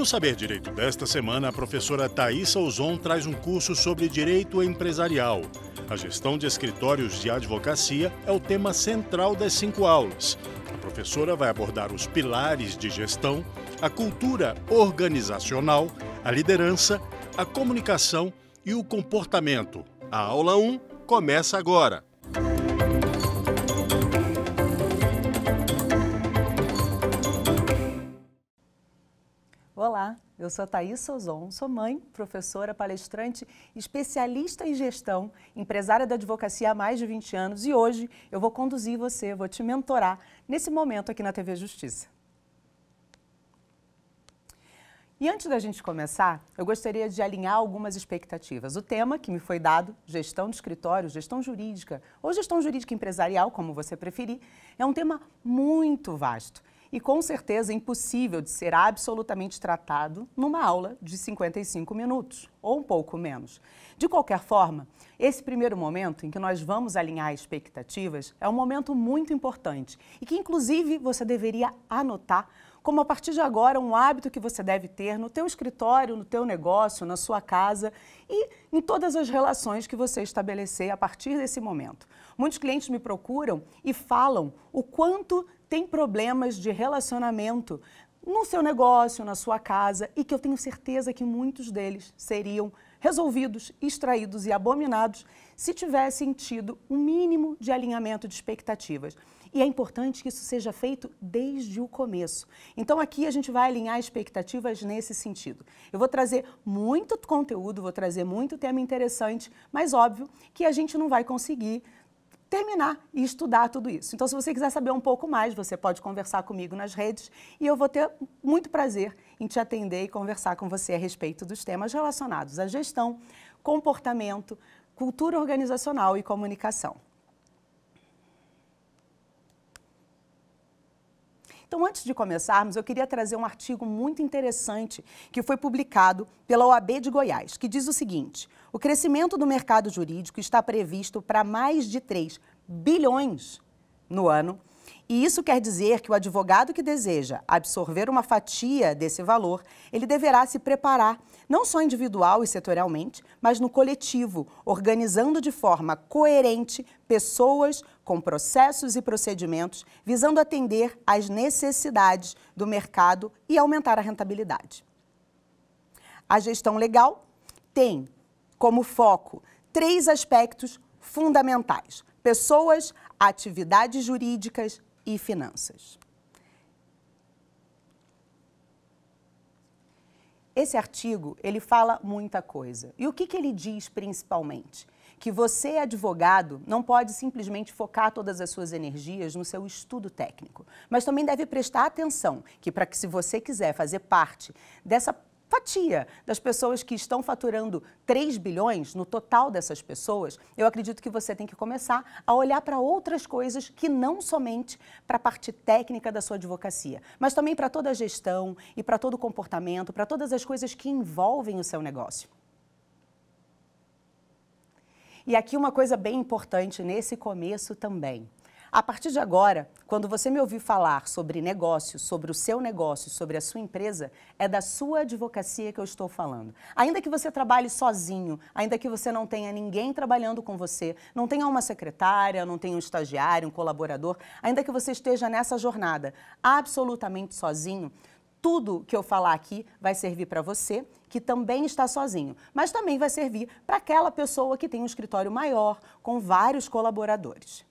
No Saber Direito desta semana, a professora Thais Ozon traz um curso sobre direito empresarial. A gestão de escritórios de advocacia é o tema central das cinco aulas. A professora vai abordar os pilares de gestão, a cultura organizacional, a liderança, a comunicação e o comportamento. A aula 1 começa agora. Eu sou Thaís Sozon, sou mãe, professora, palestrante, especialista em gestão, empresária da advocacia há mais de 20 anos e hoje eu vou conduzir você, vou te mentorar nesse momento aqui na TV Justiça. E antes da gente começar, eu gostaria de alinhar algumas expectativas. O tema que me foi dado, gestão de escritório, gestão jurídica ou gestão jurídica empresarial, como você preferir, é um tema muito vasto e com certeza é impossível de ser absolutamente tratado numa aula de 55 minutos, ou um pouco menos. De qualquer forma, esse primeiro momento em que nós vamos alinhar expectativas é um momento muito importante e que, inclusive, você deveria anotar como a partir de agora um hábito que você deve ter no teu escritório, no teu negócio, na sua casa e em todas as relações que você estabelecer a partir desse momento. Muitos clientes me procuram e falam o quanto tem problemas de relacionamento no seu negócio, na sua casa, e que eu tenho certeza que muitos deles seriam resolvidos, extraídos e abominados se tivessem tido um mínimo de alinhamento de expectativas. E é importante que isso seja feito desde o começo. Então, aqui a gente vai alinhar expectativas nesse sentido. Eu vou trazer muito conteúdo, vou trazer muito tema interessante, mas óbvio que a gente não vai conseguir terminar e estudar tudo isso. Então, se você quiser saber um pouco mais, você pode conversar comigo nas redes e eu vou ter muito prazer em te atender e conversar com você a respeito dos temas relacionados à gestão, comportamento, cultura organizacional e comunicação. Então, antes de começarmos, eu queria trazer um artigo muito interessante que foi publicado pela OAB de Goiás, que diz o seguinte: o crescimento do mercado jurídico está previsto para mais de 3 bilhões no ano. E isso quer dizer que o advogado que deseja absorver uma fatia desse valor, ele deverá se preparar, não só individual e setorialmente, mas no coletivo, organizando de forma coerente pessoas, com processos e procedimentos visando atender às necessidades do mercado e aumentar a rentabilidade. A gestão legal tem como foco três aspectos fundamentais: pessoas, atividades jurídicas e finanças. Esse artigo ele fala muita coisa. E o que, que ele diz principalmente? que você, advogado, não pode simplesmente focar todas as suas energias no seu estudo técnico, mas também deve prestar atenção que, para que se você quiser fazer parte dessa fatia das pessoas que estão faturando 3 bilhões no total dessas pessoas, eu acredito que você tem que começar a olhar para outras coisas que não somente para a parte técnica da sua advocacia, mas também para toda a gestão e para todo o comportamento, para todas as coisas que envolvem o seu negócio. E aqui uma coisa bem importante nesse começo também. A partir de agora, quando você me ouvir falar sobre negócio, sobre o seu negócio, sobre a sua empresa, é da sua advocacia que eu estou falando. Ainda que você trabalhe sozinho, ainda que você não tenha ninguém trabalhando com você, não tenha uma secretária, não tenha um estagiário, um colaborador, ainda que você esteja nessa jornada absolutamente sozinho, tudo que eu falar aqui vai servir para você, que também está sozinho, mas também vai servir para aquela pessoa que tem um escritório maior, com vários colaboradores.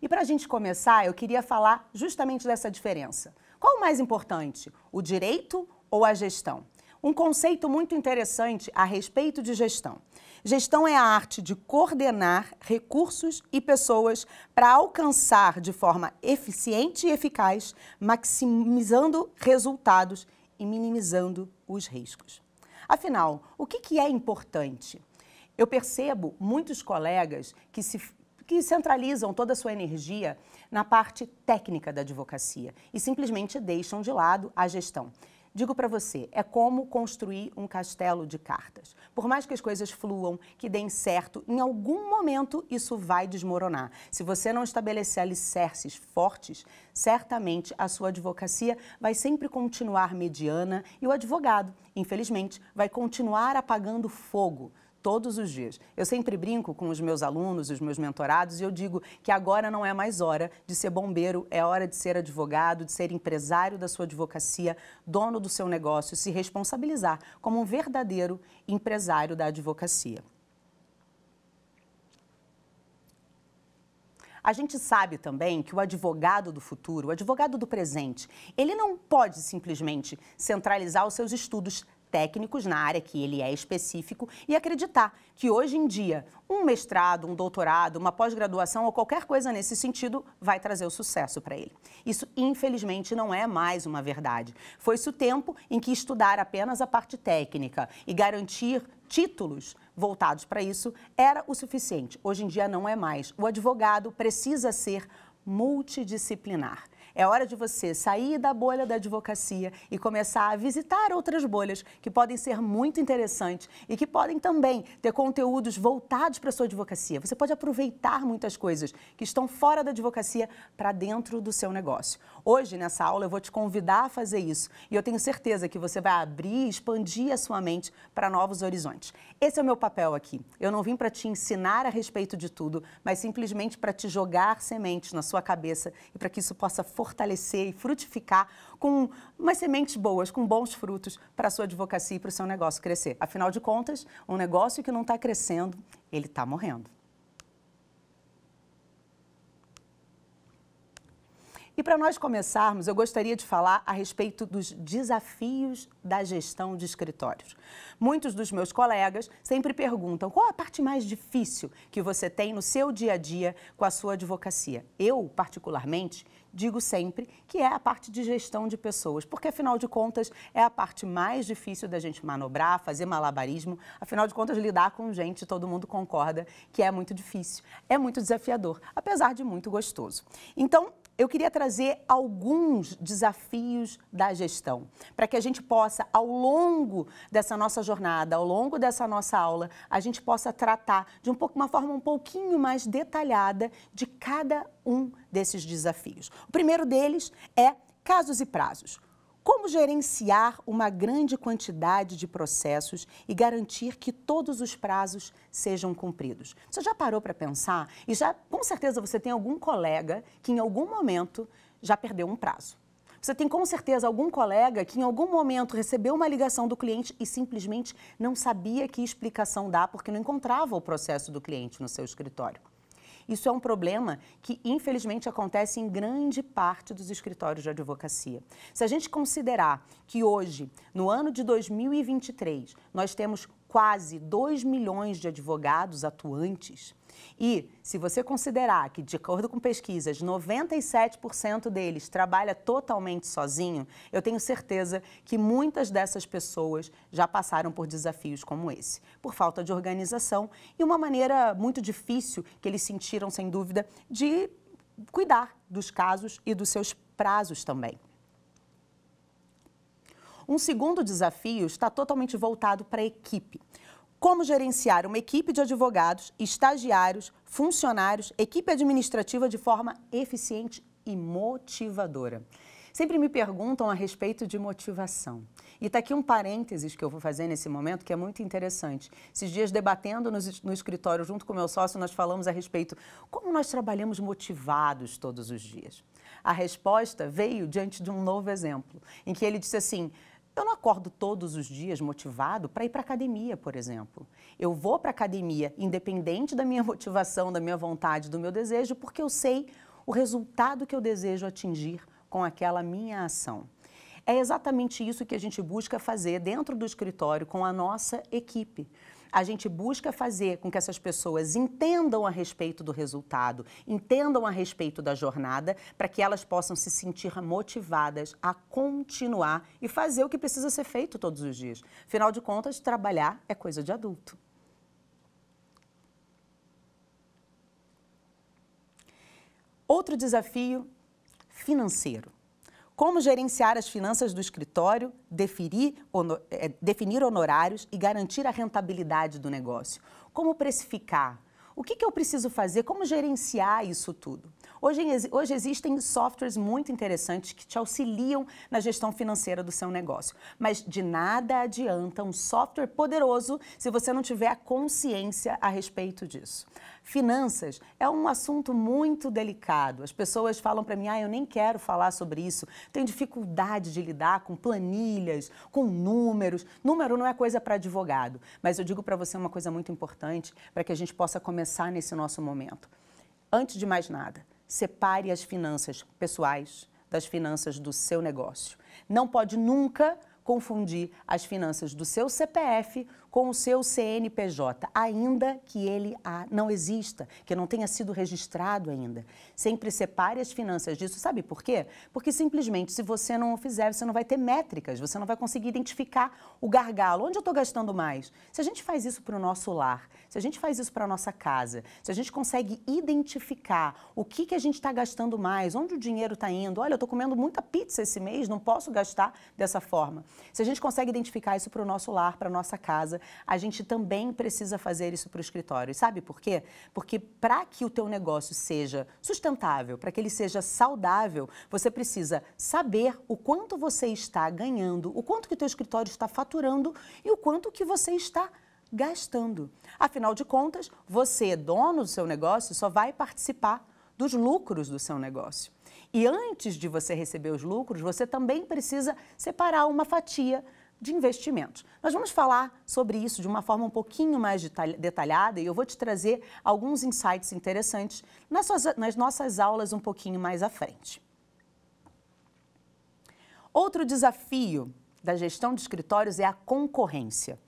E para a gente começar, eu queria falar justamente dessa diferença. Qual o mais importante, o direito ou a gestão? Um conceito muito interessante a respeito de gestão. Gestão é a arte de coordenar recursos e pessoas para alcançar de forma eficiente e eficaz, maximizando resultados e minimizando os riscos. Afinal, o que, que é importante? Eu percebo muitos colegas que se que centralizam toda a sua energia na parte técnica da advocacia e simplesmente deixam de lado a gestão. Digo para você, é como construir um castelo de cartas. Por mais que as coisas fluam, que deem certo, em algum momento isso vai desmoronar. Se você não estabelecer alicerces fortes, certamente a sua advocacia vai sempre continuar mediana e o advogado, infelizmente, vai continuar apagando fogo todos os dias. Eu sempre brinco com os meus alunos, os meus mentorados, e eu digo que agora não é mais hora de ser bombeiro, é hora de ser advogado, de ser empresário da sua advocacia, dono do seu negócio, se responsabilizar como um verdadeiro empresário da advocacia. A gente sabe também que o advogado do futuro, o advogado do presente, ele não pode simplesmente centralizar os seus estudos técnicos na área que ele é específico e acreditar que hoje em dia um mestrado, um doutorado, uma pós-graduação ou qualquer coisa nesse sentido vai trazer o sucesso para ele. Isso, infelizmente, não é mais uma verdade. Foi-se o tempo em que estudar apenas a parte técnica e garantir títulos voltados para isso era o suficiente. Hoje em dia não é mais. O advogado precisa ser multidisciplinar. É hora de você sair da bolha da advocacia e começar a visitar outras bolhas que podem ser muito interessantes e que podem também ter conteúdos voltados para a sua advocacia. Você pode aproveitar muitas coisas que estão fora da advocacia para dentro do seu negócio. Hoje, nessa aula, eu vou te convidar a fazer isso e eu tenho certeza que você vai abrir e expandir a sua mente para novos horizontes. Esse é o meu papel aqui. Eu não vim para te ensinar a respeito de tudo, mas simplesmente para te jogar sementes na sua cabeça e para que isso possa fortalecer fortalecer e frutificar com umas sementes boas, com bons frutos para a sua advocacia e para o seu negócio crescer. Afinal de contas, um negócio que não está crescendo, ele está morrendo. E para nós começarmos, eu gostaria de falar a respeito dos desafios da gestão de escritórios. Muitos dos meus colegas sempre perguntam qual a parte mais difícil que você tem no seu dia a dia com a sua advocacia. Eu, particularmente, digo sempre que é a parte de gestão de pessoas, porque afinal de contas é a parte mais difícil da gente manobrar, fazer malabarismo, afinal de contas lidar com gente, todo mundo concorda que é muito difícil, é muito desafiador, apesar de muito gostoso. Então, eu queria trazer alguns desafios da gestão, para que a gente possa, ao longo dessa nossa jornada, ao longo dessa nossa aula, a gente possa tratar de um pouco, uma forma um pouquinho mais detalhada de cada um desses desafios. O primeiro deles é casos e prazos. Como gerenciar uma grande quantidade de processos e garantir que todos os prazos sejam cumpridos? Você já parou para pensar? E já, com certeza, você tem algum colega que em algum momento já perdeu um prazo. Você tem com certeza algum colega que em algum momento recebeu uma ligação do cliente e simplesmente não sabia que explicação dar porque não encontrava o processo do cliente no seu escritório. Isso é um problema que, infelizmente, acontece em grande parte dos escritórios de advocacia. Se a gente considerar que hoje, no ano de 2023, nós temos quase 2 milhões de advogados atuantes, e se você considerar que, de acordo com pesquisas, 97% deles trabalha totalmente sozinho, eu tenho certeza que muitas dessas pessoas já passaram por desafios como esse, por falta de organização e uma maneira muito difícil que eles sentiram, sem dúvida, de cuidar dos casos e dos seus prazos também. Um segundo desafio está totalmente voltado para a equipe como gerenciar uma equipe de advogados, estagiários, funcionários, equipe administrativa de forma eficiente e motivadora. Sempre me perguntam a respeito de motivação. E está aqui um parênteses que eu vou fazer nesse momento que é muito interessante. Esses dias, debatendo no, no escritório junto com meu sócio, nós falamos a respeito como nós trabalhamos motivados todos os dias. A resposta veio diante de um novo exemplo, em que ele disse assim: eu não acordo todos os dias motivado para ir para academia, por exemplo. Eu vou para academia independente da minha motivação, da minha vontade, do meu desejo, porque eu sei o resultado que eu desejo atingir com aquela minha ação. É exatamente isso que a gente busca fazer dentro do escritório com a nossa equipe a gente busca fazer com que essas pessoas entendam a respeito do resultado, entendam a respeito da jornada, para que elas possam se sentir motivadas a continuar e fazer o que precisa ser feito todos os dias. Afinal de contas, trabalhar é coisa de adulto. Outro desafio financeiro como gerenciar as finanças do escritório, definir, honor, é, eh, definir honorários e garantir a rentabilidade do negócio, como precificar, o que, que eu preciso fazer, como gerenciar isso tudo. Hoje, hoje existem softwares muito interessantes que te auxiliam na gestão financeira do seu negócio, mas de nada adianta um software poderoso se você não tiver a consciência a respeito disso. Finanças é um assunto muito delicado. As pessoas falam para mim: "Ah, eu nem quero falar sobre isso. Tenho dificuldade de lidar com planilhas, com números. Número não é coisa para advogado". Mas eu digo para você uma coisa muito importante para que a gente possa começar nesse nosso momento. Antes de mais nada, Separe as finanças pessoais das finanças do seu negócio. Não pode nunca confundir as finanças do seu CPF com o seu CNPJ, ainda que ele não exista, que não tenha sido registrado ainda. Sempre separe as finanças disso, sabe por quê? Porque simplesmente se você não fizer, você não vai ter métricas, você não vai conseguir identificar o gargalo, onde eu estou gastando mais. Se a gente faz isso para o nosso lar, se a gente faz isso para a nossa casa, se a gente consegue identificar o que, que a gente está gastando mais, onde o dinheiro está indo, olha, eu estou comendo muita pizza esse mês, não posso gastar dessa forma. Se a gente consegue identificar isso para o nosso lar, para a nossa casa, a gente também precisa fazer isso para o escritório. sabe por quê? Porque para que o teu negócio seja sustentável, para que ele seja saudável, você precisa saber o quanto você está ganhando, o quanto que o teu escritório está faturando e o quanto que você está gastando. Afinal de contas, você, dono do seu negócio, só vai participar dos lucros do seu negócio. E antes de você receber os lucros, você também precisa separar uma fatia de investimentos. Nós vamos falar sobre isso de uma forma um pouquinho mais detalhada e eu vou te trazer alguns insights interessantes nas nossas aulas um pouquinho mais à frente. Outro desafio da gestão de escritórios é a concorrência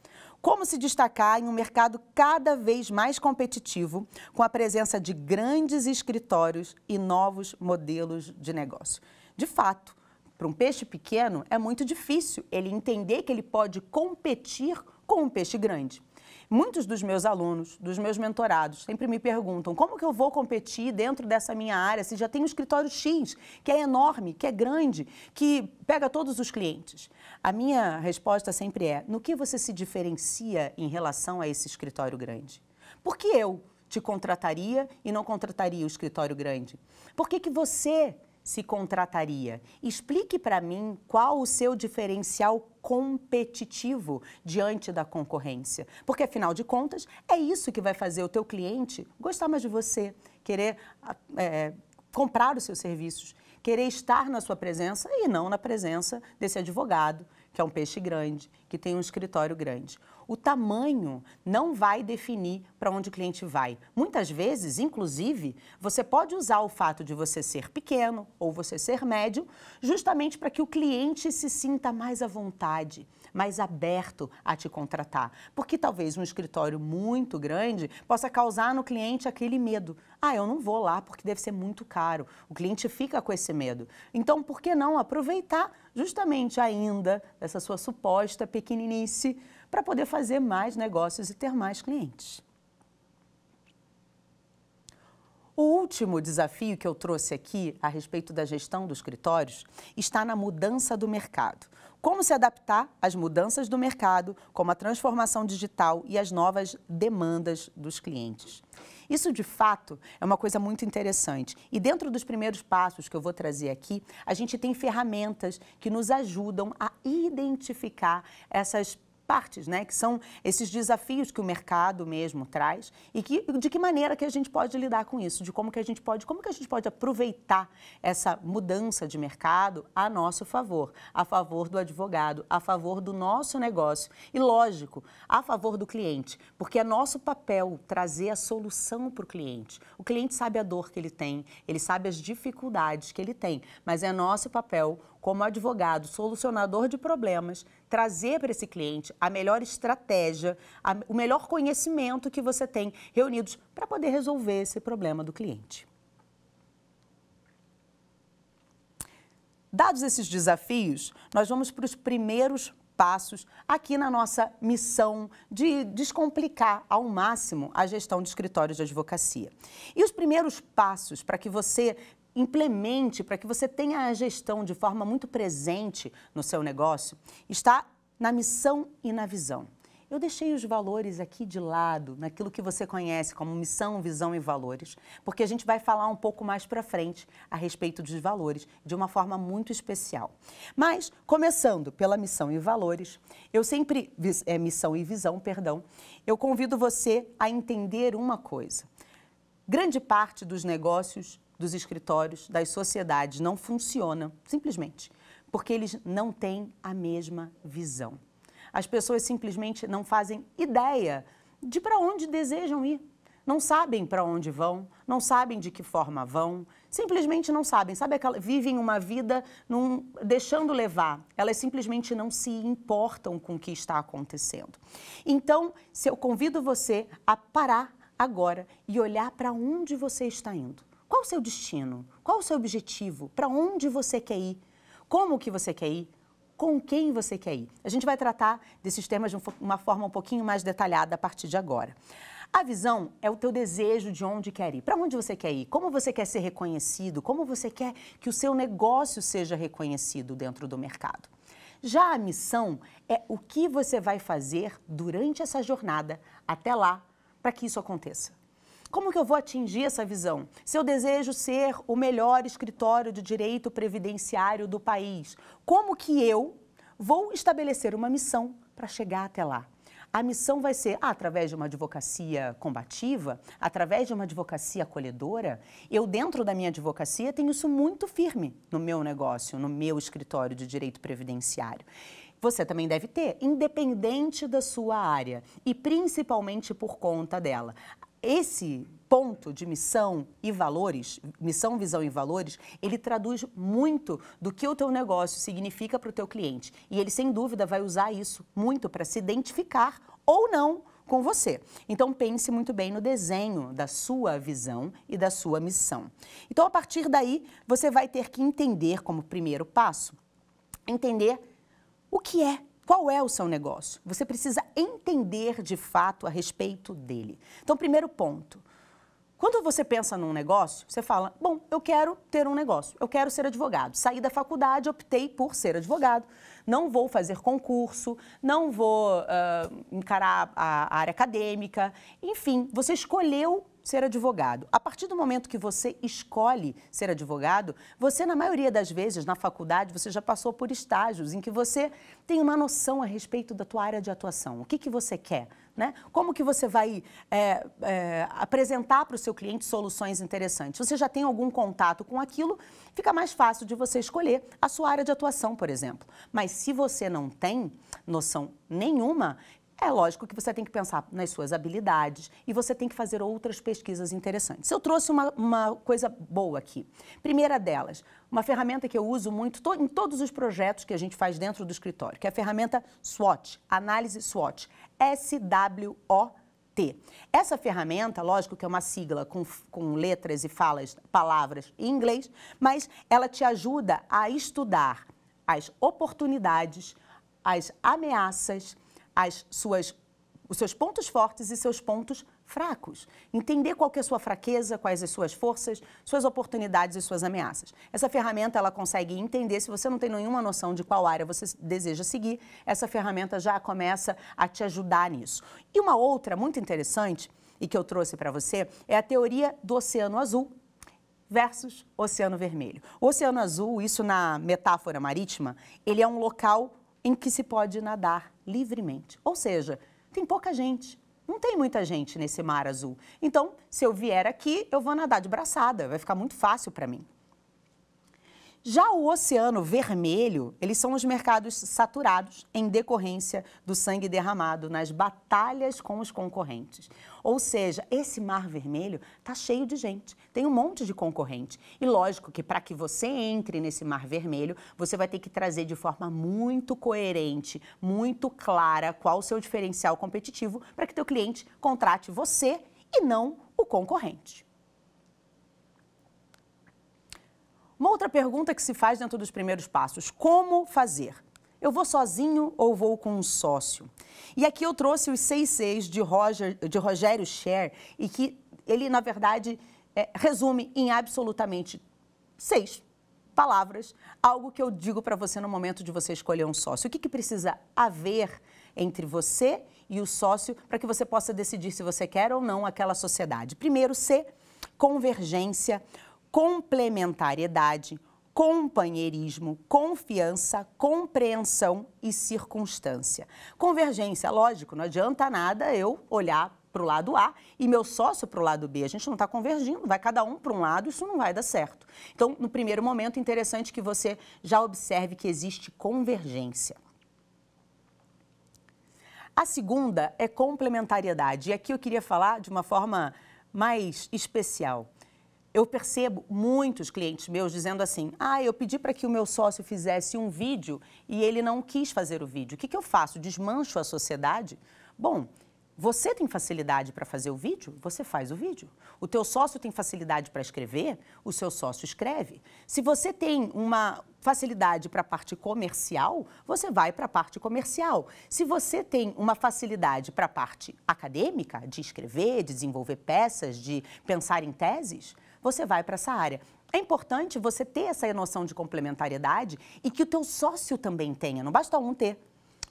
como se destacar em um mercado cada vez mais competitivo, com a presença de grandes escritórios e novos modelos de negócio. De fato, para um peixe pequeno é muito difícil ele entender que ele pode competir com um peixe grande. Muitos dos meus alunos, dos meus mentorados, sempre me perguntam como que eu vou competir dentro dessa minha área se já tem um escritório X, que é enorme, que é grande, que pega todos os clientes. A minha resposta sempre é: no que você se diferencia em relação a esse escritório grande? Por que eu te contrataria e não contrataria o escritório grande? Por que, que você se contrataria. Explique para mim qual o seu diferencial competitivo diante da concorrência, porque afinal de contas é isso que vai fazer o teu cliente gostar mais de você, querer ah, é, comprar os seus serviços, querer estar na sua presença e não na presença desse advogado, que é um peixe grande, que tem um escritório grande. O tamanho não vai definir para onde o cliente vai. Muitas vezes, inclusive, você pode usar o fato de você ser pequeno ou você ser médio, justamente para que o cliente se sinta mais à vontade mais aberto a te contratar. Porque talvez um escritório muito grande possa causar no cliente aquele medo. Ah, eu não vou lá porque deve ser muito caro. O cliente fica com esse medo. Então, por que não aproveitar justamente ainda dessa sua suposta pequeninice para poder fazer mais negócios e ter mais clientes? O último desafio que eu trouxe aqui a respeito da gestão dos escritórios está na mudança do mercado. Como se adaptar às mudanças do mercado, como a transformação digital e as novas demandas dos clientes. Isso, de fato, é uma coisa muito interessante. E dentro dos primeiros passos que eu vou trazer aqui, a gente tem ferramentas que nos ajudam a identificar essas partes, né? Que são esses desafios que o mercado mesmo traz e que, de que maneira que a gente pode lidar com isso, de como que a gente pode, como que a gente pode aproveitar essa mudança de mercado a nosso favor, a favor do advogado, a favor do nosso negócio e, lógico, a favor do cliente, porque é nosso papel trazer a solução para o cliente. O cliente sabe a dor que ele tem, ele sabe as dificuldades que ele tem, mas é nosso papel como advogado, solucionador de problemas, trazer para esse cliente a melhor estratégia, a, o melhor conhecimento que você tem reunidos para poder resolver esse problema do cliente. Dados esses desafios, nós vamos para os primeiros passos aqui na nossa missão de descomplicar ao máximo a gestão de escritórios de advocacia. E os primeiros passos para que você implemente para que você tenha a gestão de forma muito presente no seu negócio, está na missão e na visão. Eu deixei os valores aqui de lado, naquilo que você conhece como missão, visão e valores, porque a gente vai falar um pouco mais para frente a respeito dos valores, de uma forma muito especial. Mas, começando pela missão e valores, eu sempre. É, missão e visão, perdão. Eu convido você a entender uma coisa. Grande parte dos negócios dos escritórios, das sociedades, não funciona, simplesmente, porque eles não têm a mesma visão. As pessoas simplesmente não fazem ideia de para onde desejam ir. Não sabem para onde vão, não sabem de que forma vão, simplesmente não sabem. Sabe aquela vivem uma vida num, deixando levar. Elas simplesmente não se importam com o que está acontecendo. Então, se eu convido você a parar agora e olhar para onde você está indo. Qual o seu destino? Qual o seu objetivo? Para onde você quer ir? Como que você quer ir? Com quem você quer ir? A gente vai tratar desses temas de uma forma um pouquinho mais detalhada a partir de agora. A visão é o teu desejo de onde quer ir, para onde você quer ir, como você quer ser reconhecido, como você quer que o seu negócio seja reconhecido dentro do mercado. Já a missão é o que você vai fazer durante essa jornada até lá para que isso aconteça. Como que eu vou atingir essa visão? Se eu desejo ser o melhor escritório de direito previdenciário do país, como que eu vou estabelecer uma missão para chegar até lá? A missão vai ser, ah, através de uma advocacia combativa, através de uma advocacia acolhedora, eu dentro da minha advocacia tenho isso muito firme no meu negócio, no meu escritório de direito previdenciário você também deve ter, independente da sua área e principalmente por conta dela esse ponto de missão e valores, missão, visão e valores, ele traduz muito do que o teu negócio significa para o teu cliente. E ele, sem dúvida, vai usar isso muito para se identificar ou não com você. Então pense muito bem no desenho da sua visão e da sua missão. Então a partir daí, você vai ter que entender como primeiro passo, entender o que é qual é o seu negócio? Você precisa entender de fato a respeito dele. Então, primeiro ponto. Quando você pensa num negócio, você fala: bom, eu quero ter um negócio, eu quero ser advogado. Saí da faculdade, optei por ser advogado não vou fazer concurso, não vou uh, encarar a, área acadêmica. Enfim, você escolheu ser advogado. A partir do momento que você escolhe ser advogado, você, na maioria das vezes, na faculdade, você já passou por estágios em que você tem uma noção a respeito da tua área de atuação. O que, que você quer? Né? Como que você vai é, é, apresentar para o seu cliente soluções interessantes? Você já tem algum contato com aquilo fica mais fácil de você escolher a sua área de atuação, por exemplo. Mas se você não tem noção nenhuma, é lógico que você tem que pensar nas suas habilidades e você tem que fazer outras pesquisas interessantes. Eu trouxe uma, uma coisa boa aqui. Primeira delas, uma ferramenta que eu uso muito to, em todos os projetos que a gente faz dentro do escritório, que é a ferramenta SWOT, análise SWOT, S-W-O-T. Essa ferramenta, lógico que é uma sigla com, com letras e falas, palavras em inglês, mas ela te ajuda a estudar as oportunidades, as ameaças, as suas, os seus pontos fortes e seus pontos fracos fracos. Entender qual que é a sua fraqueza, quais as suas forças, suas oportunidades e suas ameaças. Essa ferramenta ela consegue entender se você não tem nenhuma noção de qual área você deseja seguir, essa ferramenta já começa a te ajudar nisso. E uma outra muito interessante e que eu trouxe para você é a teoria do Oceano Azul versus Oceano Vermelho. O Oceano Azul, isso na metáfora marítima, ele é um local em que se pode nadar livremente. Ou seja, tem pouca gente, não tem muita gente nesse mar azul. Então, se eu vier aqui, eu vou nadar de braçada, vai ficar muito fácil para mim. Já o Oceano Vermelho, eles são os mercados saturados em decorrência do sangue derramado nas batalhas com os concorrentes. Ou seja, esse mar vermelho está cheio de gente, tem um monte de concorrente. E lógico que para que você entre nesse mar vermelho, você vai ter que trazer de forma muito coerente, muito clara qual o seu diferencial competitivo para que teu cliente contrate você e não o concorrente. Uma outra pergunta que se faz dentro dos primeiros passos: como fazer? Eu vou sozinho ou vou com um sócio? E aqui eu trouxe os seis seis de, Roger, de Rogério Scher e que ele, na verdade, é, resume em absolutamente seis palavras algo que eu digo para você no momento de você escolher um sócio. O que, que precisa haver entre você e o sócio para que você possa decidir se você quer ou não aquela sociedade? Primeiro, C, convergência complementariedade, companheirismo, confiança, compreensão e circunstância. Convergência, lógico, não adianta nada eu olhar para o lado A e meu sócio para o lado B. A gente não está convergindo, vai cada um para um lado, isso não vai dar certo. Então, no primeiro momento, interessante que você já observe que existe convergência. A segunda é complementariedade. E aqui eu queria falar de uma forma mais especial eu percebo muitos clientes meus dizendo assim: ah, eu pedi para que o meu sócio fizesse um vídeo e ele não quis fazer o vídeo. O que, que eu faço? Desmancho a sociedade? Bom, você tem facilidade para fazer o vídeo? Você faz o vídeo. O teu sócio tem facilidade para escrever? O seu sócio escreve. Se você tem uma facilidade para a parte comercial, você vai para a parte comercial. Se você tem uma facilidade para a parte acadêmica, de escrever, de desenvolver peças, de pensar em teses, você vai para essa área. É importante você ter essa noção de complementariedade e que o teu sócio também tenha, não basta um ter.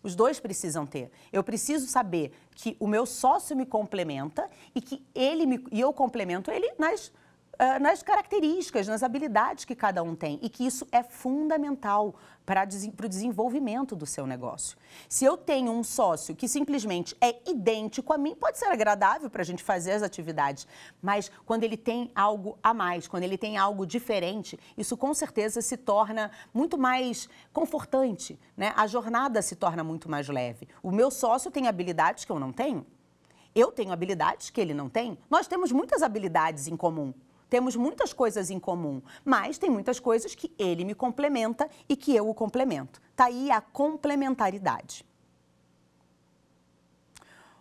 Os dois precisam ter. Eu preciso saber que o meu sócio me complementa e que ele me, e eu complemento ele nas uh, nas características, nas habilidades que cada um tem e que isso é fundamental para, o desenvolvimento do seu negócio. Se eu tenho um sócio que simplesmente é idêntico a mim, pode ser agradável para a gente fazer as atividades, mas quando ele tem algo a mais, quando ele tem algo diferente, isso com certeza se torna muito mais confortante, né? A jornada se torna muito mais leve. O meu sócio tem habilidades que eu não tenho. Eu tenho habilidades que ele não tem. Nós temos muitas habilidades em comum, temos muitas coisas em comum, mas tem muitas coisas que ele me complementa e que eu o complemento. Está aí a complementaridade.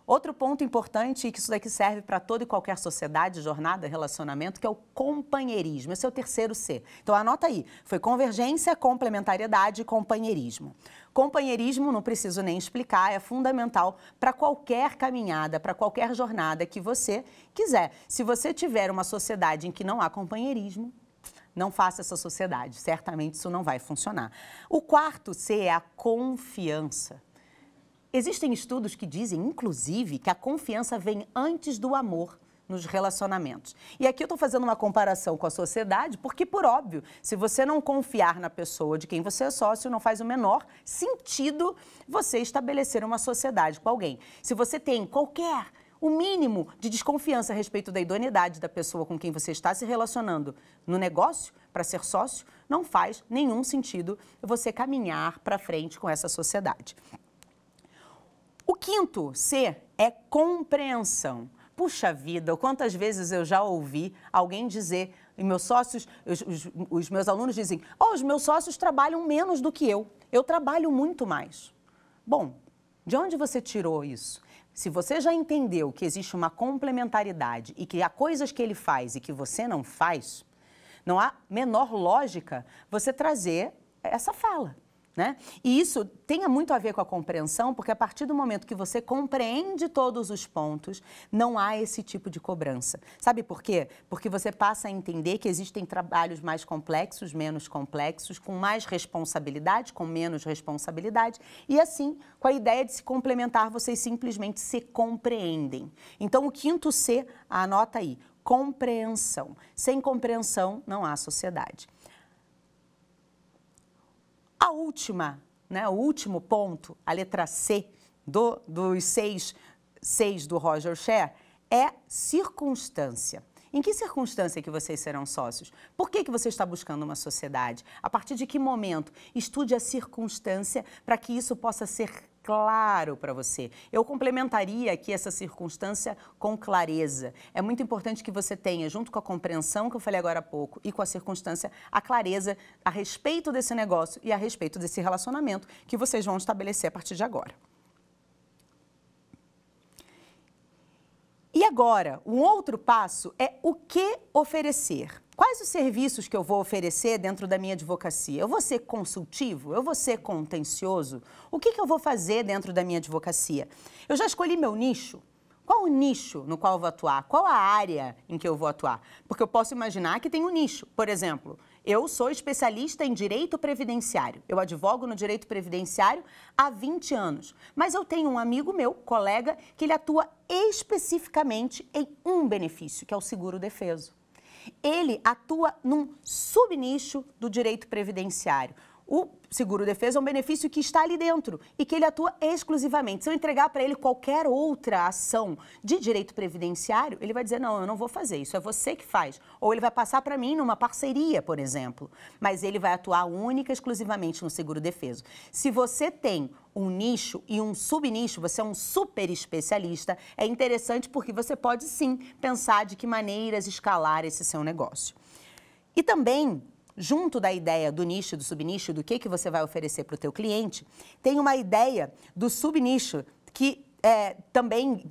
Outro ponto importante, e que isso daqui serve para toda e qualquer sociedade, jornada, relacionamento, que é o companheirismo. Esse é o terceiro C. Então anota aí. Foi convergência, complementariedade e companheirismo. Companheirismo, não preciso nem explicar, é fundamental para qualquer caminhada, para qualquer jornada que você quiser. Se você tiver uma sociedade em que não há companheirismo, não faça essa sociedade. Certamente isso não vai funcionar. O quarto C é a confiança. Existem estudos que dizem, inclusive, que a confiança vem antes do amor nos relacionamentos. E aqui eu estou fazendo uma comparação com a sociedade, porque, por óbvio, se você não confiar na pessoa de quem você é sócio, não faz o menor sentido você estabelecer uma sociedade com alguém. Se você tem qualquer o mínimo de desconfiança a respeito da idoneidade da pessoa com quem você está se relacionando no negócio, para ser sócio, não faz nenhum sentido você caminhar para frente com essa sociedade. O quinto C é compreensão. Puxa vida, quantas vezes eu já ouvi alguém dizer, e meus sócios, os, os, os meus alunos dizem, oh, os meus sócios trabalham menos do que eu, eu trabalho muito mais. Bom, de onde você tirou isso? Se você já entendeu que existe uma complementaridade e que há coisas que ele faz e que você não faz, não há menor lógica você trazer essa fala. Né? E isso tem muito a ver com a compreensão, porque a partir do momento que você compreende todos os pontos, não há esse tipo de cobrança. Sabe por quê? Porque você passa a entender que existem trabalhos mais complexos, menos complexos, com mais responsabilidade, com menos responsabilidade, e assim, com a ideia de se complementar, vocês simplesmente se compreendem. Então, o quinto C, anota aí, compreensão. Sem compreensão, não há sociedade. A última, né, o último ponto, a letra C do, dos seis, seis do Roger Scher, é circunstância. Em que circunstância que vocês serão sócios? Por que, que você está buscando uma sociedade? A partir de que momento? Estude a circunstância para que isso possa ser claro para você. Eu complementaria aqui essa circunstância com clareza. É muito importante que você tenha, junto com a compreensão que eu falei agora há pouco e com a circunstância, a clareza a respeito desse negócio e a respeito desse relacionamento que vocês vão estabelecer a partir de agora. E agora, um outro passo é o que oferecer. Quais os serviços que eu vou oferecer dentro da minha advocacia? Eu vou ser consultivo? Eu vou ser contencioso? O que, que eu vou fazer dentro da minha advocacia? Eu já escolhi meu nicho. Qual o nicho no qual eu vou atuar? Qual a área em que eu vou atuar? Porque eu posso imaginar que tem um nicho. Por exemplo, eu sou especialista em direito previdenciário. Eu advogo no direito previdenciário há 20 anos. Mas eu tenho um amigo meu, colega, que ele atua especificamente em um benefício, que é o seguro defeso ele atua num subnicho do direito previdenciário. O seguro-defesa é um benefício que está ali dentro e que ele atua exclusivamente. Se eu entregar para ele qualquer outra ação de direito previdenciário, ele vai dizer: não, eu não vou fazer, isso é você que faz. Ou ele vai passar para mim numa parceria, por exemplo. Mas ele vai atuar única e exclusivamente no seguro-defeso. Se você tem um nicho e um subnicho, você é um super especialista, é interessante porque você pode sim pensar de que maneiras escalar esse seu negócio. E também junto da ideia do nicho, do subnicho, do que, que você vai oferecer para o teu cliente, tem uma ideia do subnicho que é, também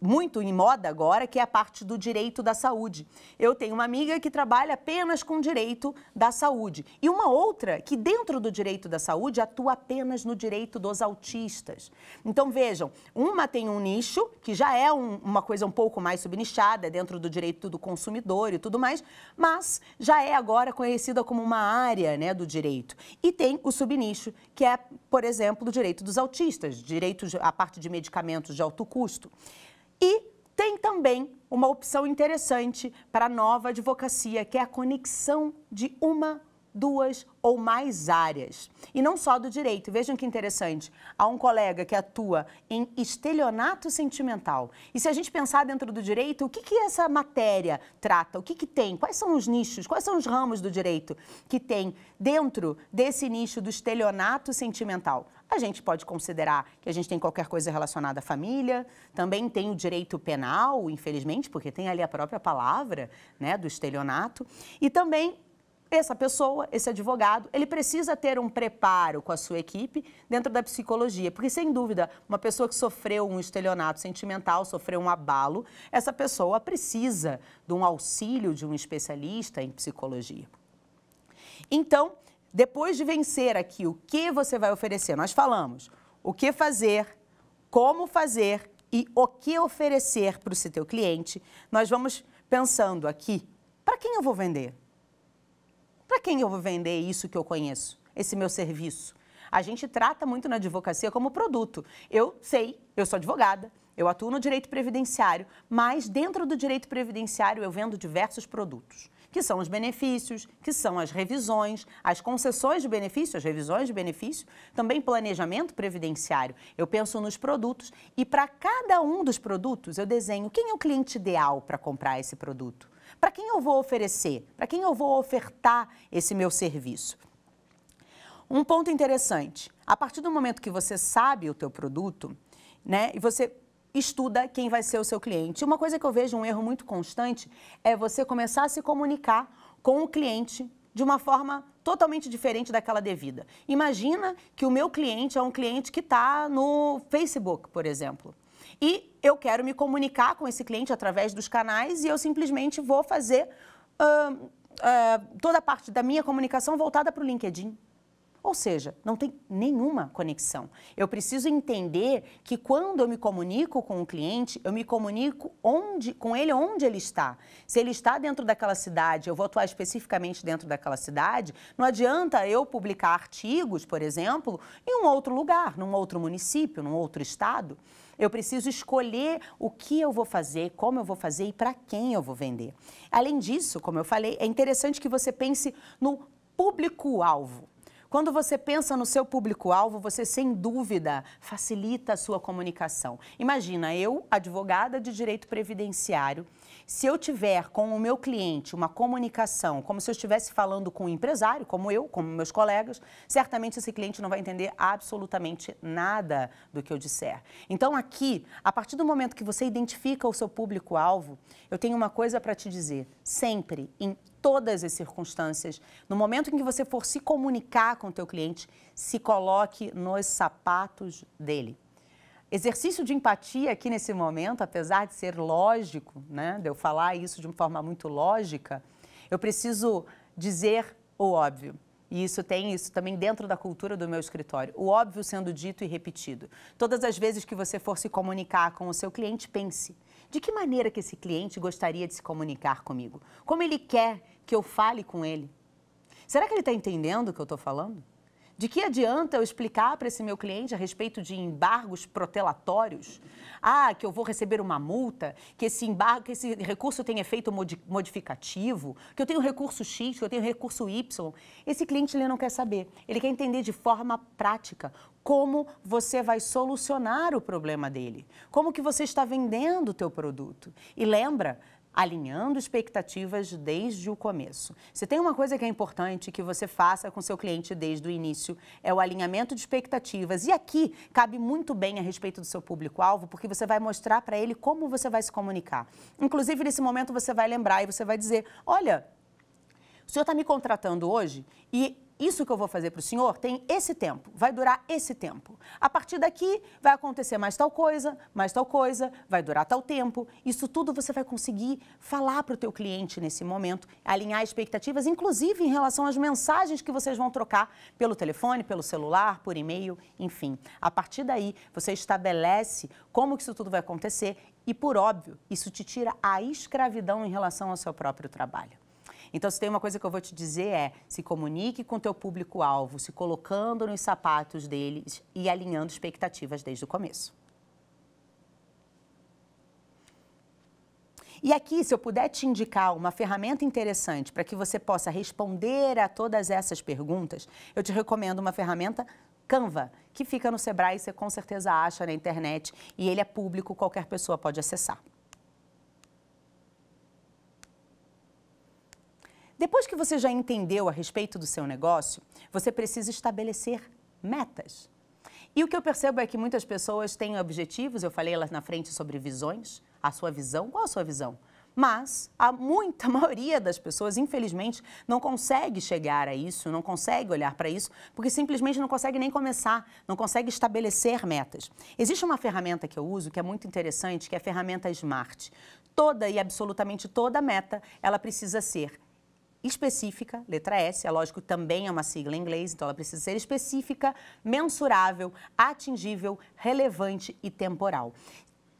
muito em moda agora, que é a parte do direito da saúde. Eu tenho uma amiga que trabalha apenas com direito da saúde e uma outra que dentro do direito da saúde atua apenas no direito dos autistas. Então vejam, uma tem um nicho que já é um, uma coisa um pouco mais subnichada dentro do direito do consumidor e tudo mais, mas já é agora conhecida como uma área, né, do direito. E tem o subnicho que é, por exemplo, o direito dos autistas, direitos a parte de medicamentos de alto custo. E tem também uma opção interessante para a nova advocacia, que é a conexão de uma duas ou mais áreas. E não só do direito. Vejam que interessante. Há um colega que atua em estelionato sentimental. E se a gente pensar dentro do direito, o que, que essa matéria trata? O que, que tem? Quais são os nichos? Quais são os ramos do direito que tem dentro desse nicho do estelionato sentimental? a gente pode considerar que a gente tem qualquer coisa relacionada à família, também tem o direito penal, infelizmente, porque tem ali a própria palavra né, do estelionato, e também essa pessoa, esse advogado, ele precisa ter um preparo com a sua equipe dentro da psicologia, porque sem dúvida, uma pessoa que sofreu um estelionato sentimental, sofreu um abalo, essa pessoa precisa de um auxílio de um especialista em psicologia. Então, depois de vencer aqui, o que você vai oferecer? Nós falamos o que fazer, como fazer e o que oferecer para o seu cliente. Nós vamos pensando aqui, para quem eu vou vender? Para quem eu vou vender isso que eu conheço, esse meu serviço? A gente trata muito na advocacia como produto. Eu sei, eu sou advogada, eu atuo no direito previdenciário, mas dentro do direito previdenciário eu vendo diversos produtos que são os benefícios, que são as revisões, as concessões de benefício, as revisões de benefício, também planejamento previdenciário. Eu penso nos produtos e para cada um dos produtos eu desenho quem é o cliente ideal para comprar esse produto. Para quem eu vou oferecer? Para quem eu vou ofertar esse meu serviço? Um ponto interessante: a partir do momento que você sabe o teu produto, né, e você estuda quem vai ser o seu cliente. Uma coisa que eu vejo um erro muito constante é você começar a se comunicar com o cliente de uma forma totalmente diferente daquela devida. Imagina que o meu cliente é um cliente que está no Facebook, por exemplo. E eu quero me comunicar com esse cliente através dos canais e eu simplesmente vou fazer uh, uh, toda a parte da minha comunicação voltada para o LinkedIn. Ou seja, não tem nenhuma conexão. Eu preciso entender que quando eu me comunico com o um cliente, eu me comunico onde, com ele onde ele está. Se ele está dentro daquela cidade, eu vou atuar especificamente dentro daquela cidade, não adianta eu publicar artigos, por exemplo, em um outro lugar, num outro município, num outro estado. Eu preciso escolher o que eu vou fazer, como eu vou fazer e para quem eu vou vender. Além disso, como eu falei, é interessante que você pense no público-alvo. Quando você pensa no seu público-alvo, você sem dúvida facilita a sua comunicação. Imagina, eu, advogada de direito previdenciário, se eu tiver com o meu cliente uma comunicação, como se eu estivesse falando com um empresário, como eu, como meus colegas, certamente esse cliente não vai entender absolutamente nada do que eu disser. Então, aqui, a partir do momento que você identifica o seu público-alvo, eu tenho uma coisa para te dizer: sempre, em todas as circunstâncias. No momento em que você for se comunicar com o teu cliente, se coloque nos sapatos dele. Exercício de empatia aqui nesse momento, apesar de ser lógico, né, de eu falar isso de uma forma muito lógica, eu preciso dizer o óbvio. E isso tem isso também dentro da cultura do meu escritório. O óbvio sendo dito e repetido. Todas as vezes que você for se comunicar com o seu cliente, pense de que maneira que esse cliente gostaria de se comunicar comigo? Como ele quer que eu fale com ele? Será que ele está entendendo o que eu estou falando? De que adianta eu explicar para esse meu cliente a respeito de embargos protelatórios? Ah, que eu vou receber uma multa, que esse embargo, que esse recurso tem efeito modificativo, que eu tenho recurso X, que eu tenho recurso Y. Esse cliente ele não quer saber. Ele quer entender de forma prática como você vai solucionar o problema dele, como que você está vendendo o teu produto. E lembra, alinhando expectativas desde o começo. Se tem uma coisa que é importante que você faça com seu cliente desde o início, é o alinhamento de expectativas. E aqui cabe muito bem a respeito do seu público-alvo, porque você vai mostrar para ele como você vai se comunicar. Inclusive, nesse momento, você vai lembrar e você vai dizer, olha, o senhor está me contratando hoje e isso que eu vou fazer para o senhor tem esse tempo, vai durar esse tempo. A partir daqui vai acontecer mais tal coisa, mais tal coisa, vai durar tal tempo. Isso tudo você vai conseguir falar para o teu cliente nesse momento, alinhar expectativas, inclusive em relação às mensagens que vocês vão trocar pelo telefone, pelo celular, por e-mail, enfim. A partir daí você estabelece como que isso tudo vai acontecer e, por óbvio, isso te tira a escravidão em relação ao seu próprio trabalho. Então, se tem uma coisa que eu vou te dizer é, se comunique com teu público-alvo, se colocando nos sapatos deles e alinhando expectativas desde o começo. E aqui, se eu puder te indicar uma ferramenta interessante para que você possa responder a todas essas perguntas, eu te recomendo uma ferramenta Canva, que fica no Sebrae, você com certeza acha na internet e ele é público, qualquer pessoa pode acessar. Depois que você já entendeu a respeito do seu negócio, você precisa estabelecer metas. E o que eu percebo é que muitas pessoas têm objetivos, eu falei lá na frente sobre visões, a sua visão, qual a sua visão? Mas a muita maioria das pessoas, infelizmente, não consegue chegar a isso, não consegue olhar para isso, porque simplesmente não consegue nem começar, não consegue estabelecer metas. Existe uma ferramenta que eu uso que é muito interessante, que é a ferramenta Smart. Toda e absolutamente toda meta, ela precisa ser específica, letra S, é lógico que também é uma sigla em inglês, então ela precisa ser específica, mensurável, atingível, relevante e temporal.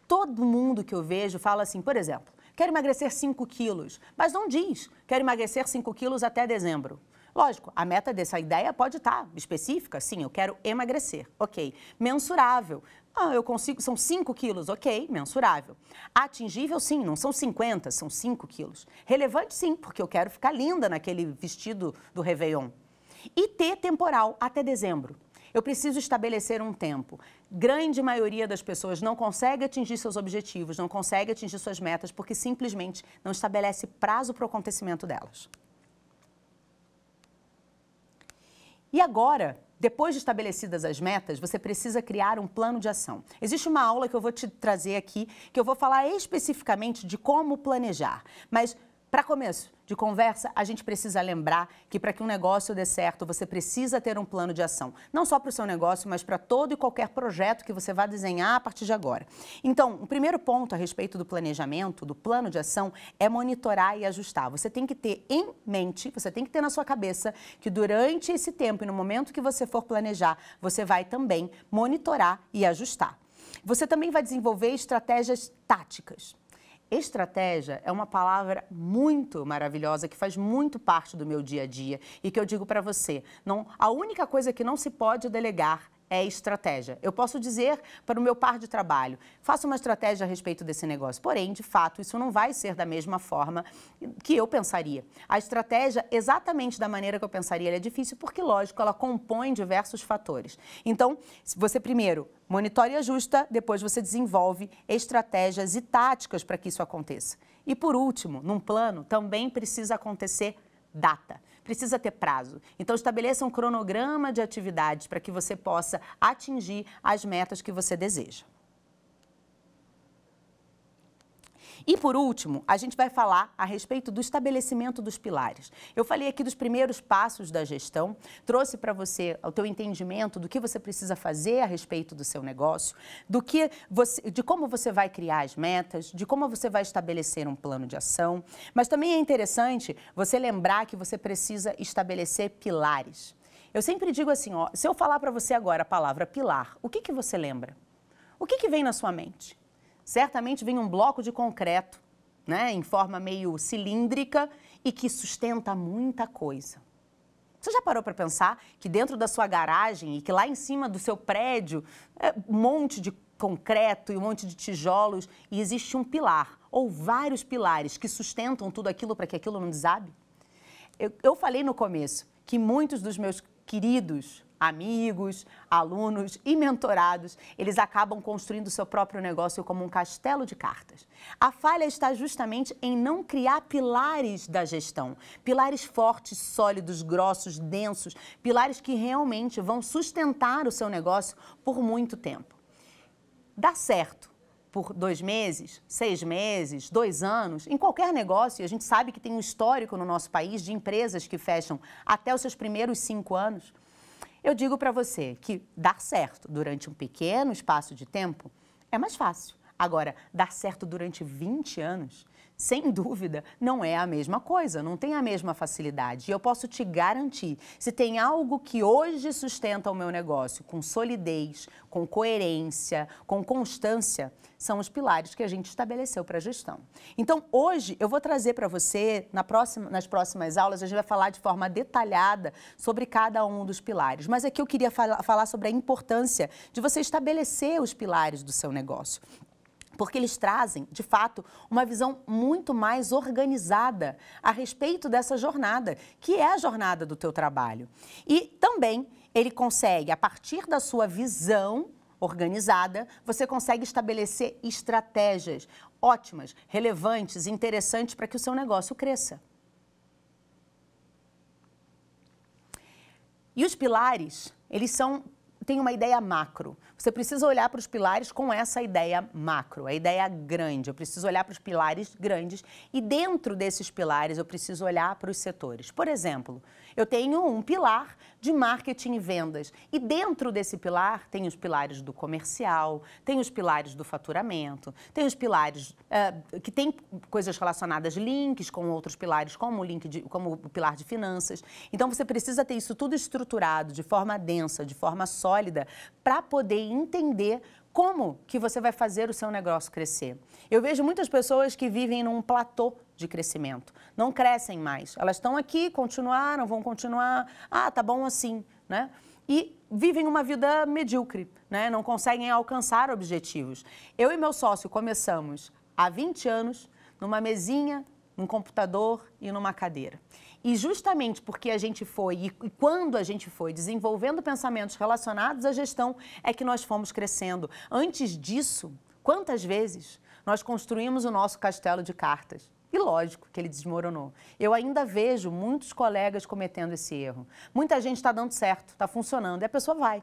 Todo mundo que eu vejo fala assim, por exemplo, quero emagrecer 5 quilos, mas não diz, quero emagrecer 5 quilos até dezembro. Lógico, a meta dessa ideia pode estar específica, sim, eu quero emagrecer, ok. Mensurável, ah, eu consigo, são 5 quilos, ok, mensurável. Atingível, sim, não são 50, são 5 quilos. Relevante, sim, porque eu quero ficar linda naquele vestido do Réveillon. E ter temporal até dezembro. Eu preciso estabelecer um tempo. Grande maioria das pessoas não consegue atingir seus objetivos, não consegue atingir suas metas, porque simplesmente não estabelece prazo para o acontecimento delas. E agora, depois de estabelecidas as metas, você precisa criar um plano de ação. Existe uma aula que eu vou te trazer aqui, que eu vou falar especificamente de como planejar. Mas, para começo, de conversa, a gente precisa lembrar que para que um negócio dê certo, você precisa ter um plano de ação. Não só para o seu negócio, mas para todo e qualquer projeto que você vá desenhar a partir de agora. Então, o primeiro ponto a respeito do planejamento, do plano de ação, é monitorar e ajustar. Você tem que ter em mente, você tem que ter na sua cabeça que durante esse tempo e no momento que você for planejar, você vai também monitorar e ajustar. Você também vai desenvolver estratégias táticas. Estratégia é uma palavra muito maravilhosa que faz muito parte do meu dia a dia e que eu digo para você, não, a única coisa que não se pode delegar é estratégia. Eu posso dizer para o meu par de trabalho, faça uma estratégia a respeito desse negócio. Porém, de fato, isso não vai ser da mesma forma que eu pensaria. A estratégia, exatamente da maneira que eu pensaria, é difícil porque, lógico, ela compõe diversos fatores. Então, se você primeiro monitore e ajusta, depois você desenvolve estratégias e táticas para que isso aconteça. E por último, num plano, também precisa acontecer data precisa ter prazo. Então, estabeleça um cronograma de atividades para que você possa atingir as metas que você deseja. E por último, a gente vai falar a respeito do estabelecimento dos pilares. Eu falei aqui dos primeiros passos da gestão, trouxe para você o teu entendimento do que você precisa fazer a respeito do seu negócio, do que você, de como você vai criar as metas, de como você vai estabelecer um plano de ação. Mas também é interessante você lembrar que você precisa estabelecer pilares. Eu sempre digo assim, ó, se eu falar para você agora a palavra pilar, o que, que você lembra? O que, que vem na sua mente? certamente vem um bloco de concreto, né, em forma meio cilíndrica e que sustenta muita coisa. Você já parou para pensar que dentro da sua garagem e que lá em cima do seu prédio, é um monte de concreto e um monte de tijolos e existe um pilar ou vários pilares que sustentam tudo aquilo para que aquilo não desabe? Eu, eu falei no começo que muitos dos meus queridos amigos, alunos e mentorados, eles acabam construindo seu próprio negócio como um castelo de cartas. A falha está justamente em não criar pilares da gestão, pilares fortes, sólidos, grossos, densos, pilares que realmente vão sustentar o seu negócio por muito tempo. Dá certo por dois meses, seis meses, dois anos, em qualquer negócio, e a gente sabe que tem um histórico no nosso país de empresas que fecham até os seus primeiros cinco anos. Eu digo para você que dar certo durante um pequeno espaço de tempo é mais fácil. Agora, dar certo durante 20 anos sem dúvida, não é a mesma coisa, não tem a mesma facilidade. E eu posso te garantir: se tem algo que hoje sustenta o meu negócio com solidez, com coerência, com constância, são os pilares que a gente estabeleceu para a gestão. Então, hoje eu vou trazer para você, na próxima, nas próximas aulas, a gente vai falar de forma detalhada sobre cada um dos pilares. Mas aqui eu queria falar sobre a importância de você estabelecer os pilares do seu negócio porque eles trazem, de fato, uma visão muito mais organizada a respeito dessa jornada, que é a jornada do teu trabalho. E também ele consegue, a partir da sua visão organizada, você consegue estabelecer estratégias ótimas, relevantes, interessantes para que o seu negócio cresça. E os pilares, eles são têm uma ideia macro. Você precisa olhar para os pilares com essa ideia macro, a ideia grande. Eu preciso olhar para os pilares grandes e dentro desses pilares eu preciso olhar para os setores. Por exemplo, eu tenho um pilar de marketing e vendas e dentro desse pilar tem os pilares do comercial, tem os pilares do faturamento, tem os pilares uh, que tem coisas relacionadas links com outros pilares como o link de, como o pilar de finanças. Então você precisa ter isso tudo estruturado de forma densa, de forma sólida para poder entender como que você vai fazer o seu negócio crescer. Eu vejo muitas pessoas que vivem num platô de crescimento, não crescem mais. Elas estão aqui, continuaram, vão continuar. Ah, tá bom assim, né? E vivem uma vida medíocre, né? Não conseguem alcançar objetivos. Eu e meu sócio começamos há 20 anos numa mesinha, num computador e numa cadeira. E justamente porque a gente foi e quando a gente foi desenvolvendo pensamentos relacionados à gestão, é que nós fomos crescendo. Antes disso, quantas vezes nós construímos o nosso castelo de cartas? E lógico que ele desmoronou. Eu ainda vejo muitos colegas cometendo esse erro. Muita gente está dando certo, está funcionando, e a pessoa vai.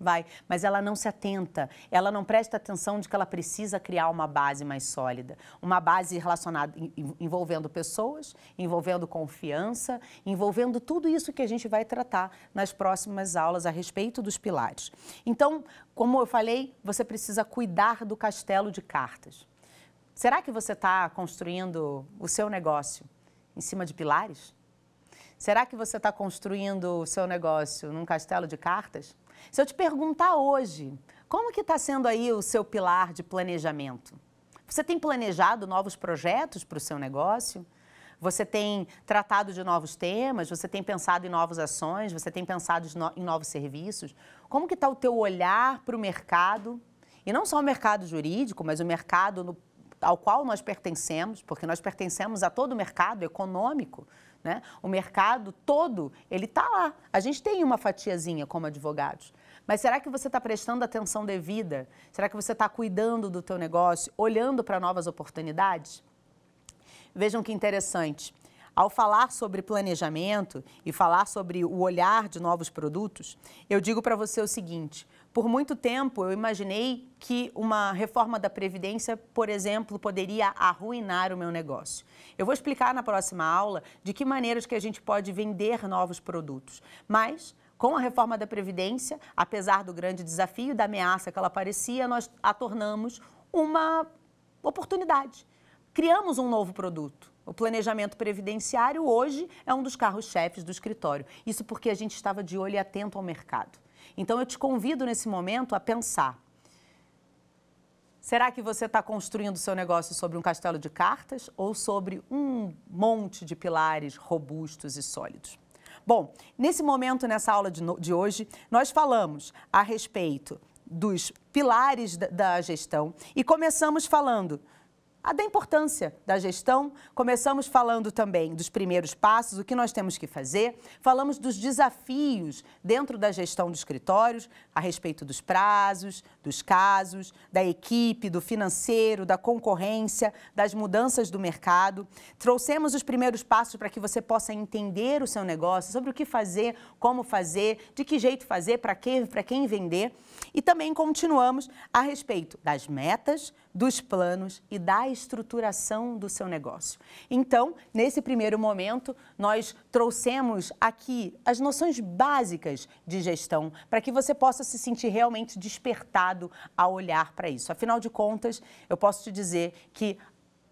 Vai, mas ela não se atenta, ela não presta atenção de que ela precisa criar uma base mais sólida, uma base relacionada, envolvendo pessoas, envolvendo confiança, envolvendo tudo isso que a gente vai tratar nas próximas aulas a respeito dos pilares. Então, como eu falei, você precisa cuidar do castelo de cartas. Será que você está construindo o seu negócio em cima de pilares? Será que você está construindo o seu negócio num castelo de cartas? Se eu te perguntar hoje, como que está sendo aí o seu pilar de planejamento? Você tem planejado novos projetos para o seu negócio? Você tem tratado de novos temas? Você tem pensado em novas ações? Você tem pensado em novos serviços? Como que está o teu olhar para o mercado? E não só o mercado jurídico, mas o mercado no, ao qual nós pertencemos, porque nós pertencemos a todo o mercado econômico. Né? O mercado todo, ele está lá. A gente tem uma fatiazinha como advogados. Mas será que você está prestando atenção devida? Será que você está cuidando do teu negócio, olhando para novas oportunidades? Vejam que interessante. Ao falar sobre planejamento e falar sobre o olhar de novos produtos, eu digo para você o seguinte: por muito tempo, eu imaginei que uma reforma da Previdência, por exemplo, poderia arruinar o meu negócio. Eu vou explicar na próxima aula de que maneiras que a gente pode vender novos produtos. Mas com a reforma da Previdência, apesar do grande desafio, e da ameaça que ela parecia, nós a tornamos uma oportunidade. Criamos um novo produto. O planejamento previdenciário hoje é um dos carros-chefes do escritório. Isso porque a gente estava de olho e atento ao mercado. Então eu te convido nesse momento a pensar. Será que você está construindo seu negócio sobre um castelo de cartas ou sobre um monte de pilares robustos e sólidos? Bom, nesse momento, nessa aula de, de hoje, nós falamos a respeito dos pilares da, da gestão e começamos falando a da importância da gestão. Começamos falando também dos primeiros passos, o que nós temos que fazer, falamos dos desafios dentro da gestão dos escritórios, a respeito dos prazos, dos casos, da equipe, do financeiro, da concorrência, das mudanças do mercado. Trouxemos os primeiros passos para que você possa entender o seu negócio, sobre o que fazer, como fazer, de que jeito fazer, para quem, para quem vender. E também continuamos a respeito das metas, dos planos e da estruturação do seu negócio. Então, nesse primeiro momento, nós trouxemos aqui as noções básicas de gestão para que você possa se sentir realmente despertado a olhar para isso. Afinal de contas, eu posso te dizer que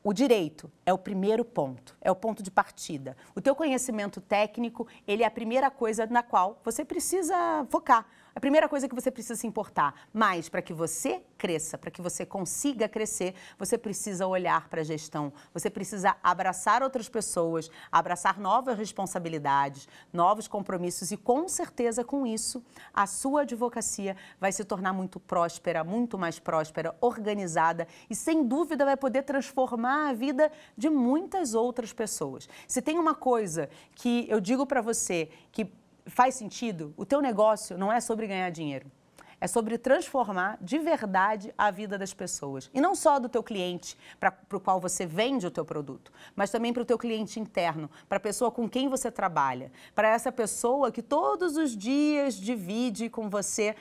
o direito é o primeiro ponto, é o ponto de partida. O teu conhecimento técnico, ele é a primeira coisa na qual você precisa focar a primeira coisa é que você precisa se importar. Mas para que você cresça, para que você consiga crescer, você precisa olhar para a gestão, você precisa abraçar outras pessoas, abraçar novas responsabilidades, novos compromissos e com certeza com isso a sua advocacia vai se tornar muito próspera, muito mais próspera, organizada e sem dúvida vai poder transformar a vida de muitas outras pessoas. Se tem uma coisa que eu digo para você que faz sentido, o teu negócio não é sobre ganhar dinheiro. É sobre transformar de verdade a vida das pessoas. E não só do teu cliente para o qual você vende o teu produto, mas também para o teu cliente interno, para a pessoa com quem você trabalha, para essa pessoa que todos os dias divide com você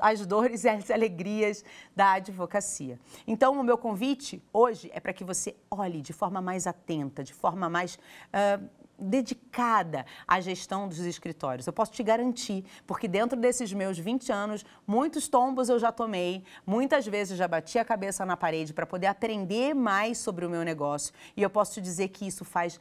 as dores e as alegrias da advocacia. Então, o meu convite hoje é para que você olhe de forma mais atenta, de forma mais... Uh, dedicada à gestão dos escritórios. Eu posso te garantir, porque dentro desses meus 20 anos, muitos tombos eu já tomei, muitas vezes já bati a cabeça na parede para poder aprender mais sobre o meu negócio. E eu posso te dizer que isso faz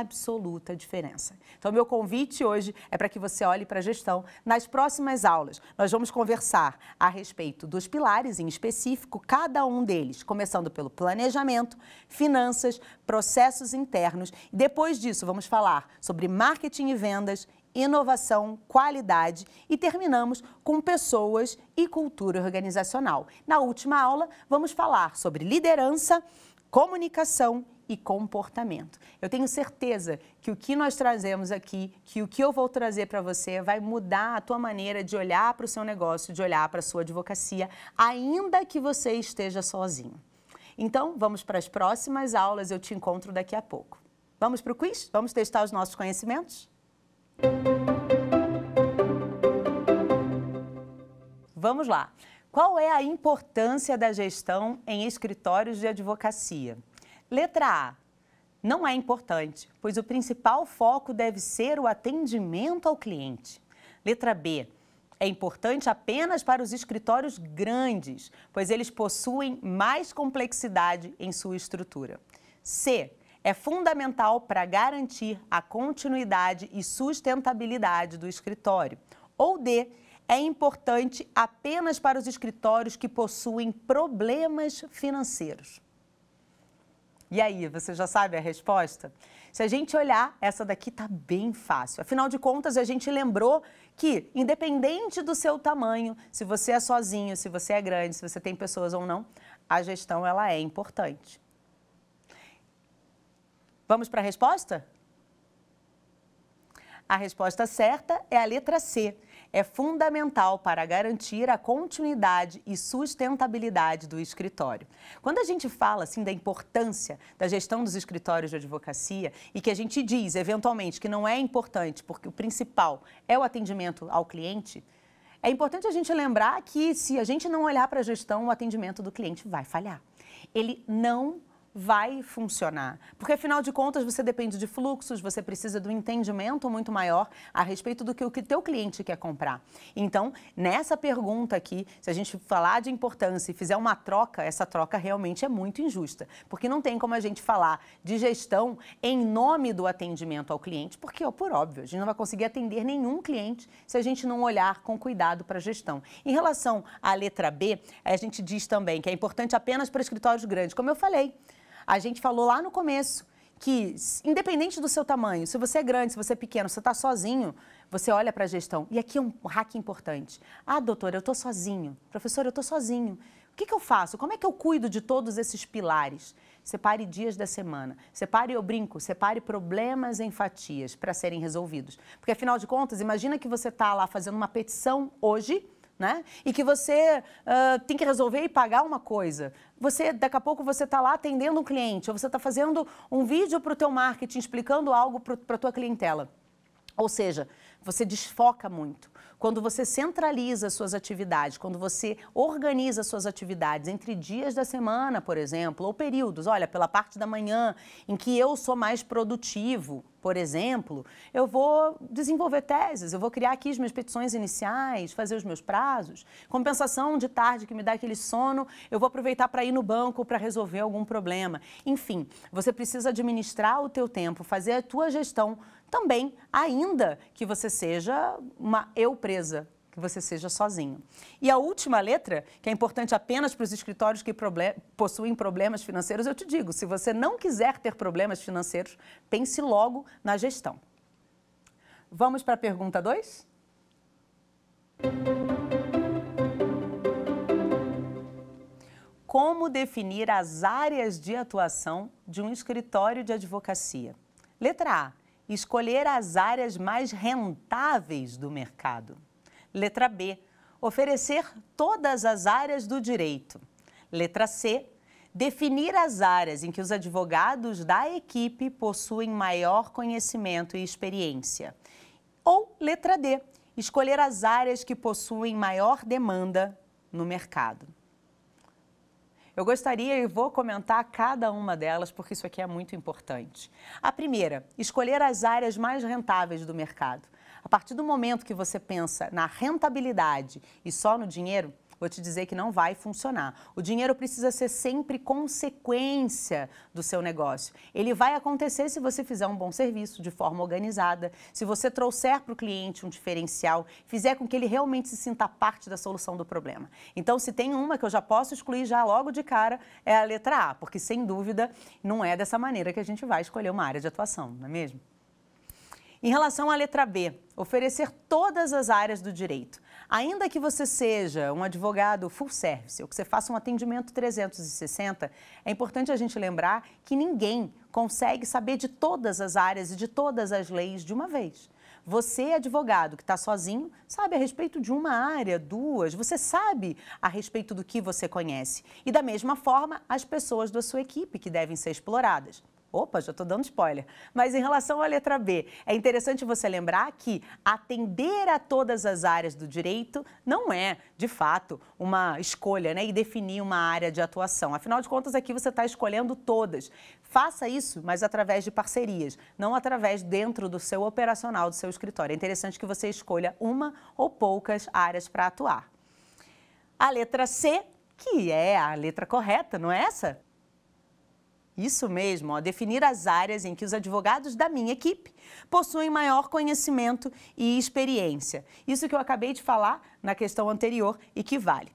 absoluta diferença. Então, meu convite hoje é para que você olhe para a gestão. Nas próximas aulas, nós vamos conversar a respeito dos pilares, em específico, cada um deles, começando pelo planejamento, finanças, processos internos. Depois disso, vamos falar sobre marketing e vendas, inovação, qualidade e terminamos com pessoas e cultura organizacional. Na última aula, vamos falar sobre liderança, comunicação e e comportamento. Eu tenho certeza que o que nós trazemos aqui, que o que eu vou trazer para você vai mudar a tua maneira de olhar para o seu negócio, de olhar para a sua advocacia, ainda que você esteja sozinho. Então, vamos para as próximas aulas, eu te encontro daqui a pouco. Vamos para o quiz? Vamos testar os nossos conhecimentos? Vamos lá. Qual é a importância da gestão em escritórios de advocacia? Letra A. Não é importante, pois o principal foco deve ser o atendimento ao cliente. Letra B. É importante apenas para os escritórios grandes, pois eles possuem mais complexidade em sua estrutura. C. É fundamental para garantir a continuidade e sustentabilidade do escritório. Ou D. É importante apenas para os escritórios que possuem problemas financeiros. E aí, você já sabe a resposta? Se a gente olhar, essa daqui tá bem fácil. Afinal de contas, a gente lembrou que, independente do seu tamanho, se você é sozinho, se você é grande, se você tem pessoas ou não, a gestão ela é importante. Vamos para a resposta? A resposta certa é a letra C é fundamental para garantir a continuidade e sustentabilidade do escritório. Quando a gente fala assim da importância da gestão dos escritórios de advocacia e que a gente diz eventualmente que não é importante porque o principal é o atendimento ao cliente, é importante a gente lembrar que se a gente não olhar para a gestão, o atendimento do cliente vai falhar. Ele não vai funcionar. Porque, afinal de contas, você depende de fluxos, você precisa do entendimento muito maior a respeito do que o que teu cliente quer comprar. Então, nessa pergunta aqui, se a gente falar de importância e fizer uma troca, essa troca realmente é muito injusta. Porque não tem como a gente falar de gestão em nome do atendimento ao cliente, porque, ó, por óbvio, a gente não vai conseguir atender nenhum cliente se a gente não olhar com cuidado para a gestão. Em relação à letra B, a gente diz também que é importante apenas para escritórios grandes. Como eu falei, a gente falou lá no começo que, independente do seu tamanho, se você é grande, se você é pequeno, se você está sozinho, você olha para a gestão. E aqui é um hack importante. Ah, doutora, eu estou sozinho. Professor, eu estou sozinho. O que, que eu faço? Como é que eu cuido de todos esses pilares? Separe dias da semana, separe, eu brinco, separe problemas em fatias para serem resolvidos. Porque, afinal de contas, imagina que você está lá fazendo uma petição hoje né? E que você uh, tem que resolver e pagar uma coisa. Você, daqui a pouco, você está lá atendendo um cliente, ou você está fazendo um vídeo para o teu marketing, explicando algo para a tua clientela. Ou seja, você desfoca muito. Quando você centraliza suas atividades, quando você organiza suas atividades entre dias da semana, por exemplo, ou períodos, olha, pela parte da manhã em que eu sou mais produtivo, por exemplo, eu vou desenvolver teses, eu vou criar aqui as minhas petições iniciais, fazer os meus prazos. Compensação de tarde que me dá aquele sono, eu vou aproveitar para ir no banco para resolver algum problema. Enfim, você precisa administrar o teu tempo, fazer a tua gestão também, ainda que você seja uma eu presa, que você seja sozinho. E a última letra, que é importante apenas para os escritórios que problem possuem problemas financeiros, eu te digo: se você não quiser ter problemas financeiros, pense logo na gestão. Vamos para a pergunta 2? Como definir as áreas de atuação de um escritório de advocacia? Letra A: escolher as áreas mais rentáveis do mercado. Letra B, oferecer todas as áreas do direito. Letra C, definir as áreas em que os advogados da equipe possuem maior conhecimento e experiência. Ou letra D, escolher as áreas que possuem maior demanda no mercado. Eu gostaria e vou comentar cada uma delas porque isso aqui é muito importante. A primeira, escolher as áreas mais rentáveis do mercado. A partir do momento que você pensa na rentabilidade e só no dinheiro, vou te dizer que não vai funcionar. O dinheiro precisa ser sempre consequência do seu negócio. Ele vai acontecer se você fizer um bom serviço de forma organizada, se você trouxer para o cliente um diferencial, fizer com que ele realmente se sinta parte da solução do problema. Então, se tem uma que eu já posso excluir já logo de cara, é a letra A, porque sem dúvida não é dessa maneira que a gente vai escolher uma área de atuação, não é mesmo? Em relação à letra B, oferecer todas as áreas do direito. Ainda que você seja um advogado full service ou que você faça um atendimento 360, é importante a gente lembrar que ninguém consegue saber de todas as áreas e de todas as leis de uma vez. Você, advogado que está sozinho, sabe a respeito de uma área, duas, você sabe a respeito do que você conhece. E da mesma forma, as pessoas da sua equipe que devem ser exploradas. Opa, já estou dando spoiler. Mas em relação à letra B, é interessante você lembrar que atender a todas as áreas do direito não é, de fato, uma escolha né? e definir uma área de atuação. Afinal de contas, aqui você está escolhendo todas. Faça isso, mas através de parcerias, não através dentro do seu operacional, do seu escritório. É interessante que você escolha uma ou poucas áreas para atuar. A letra C, que é a letra correta, não é essa? Isso mesmo, ó, definir as áreas em que os advogados da minha equipe possuem maior conhecimento e experiência. Isso que eu acabei de falar na questão anterior e que vale.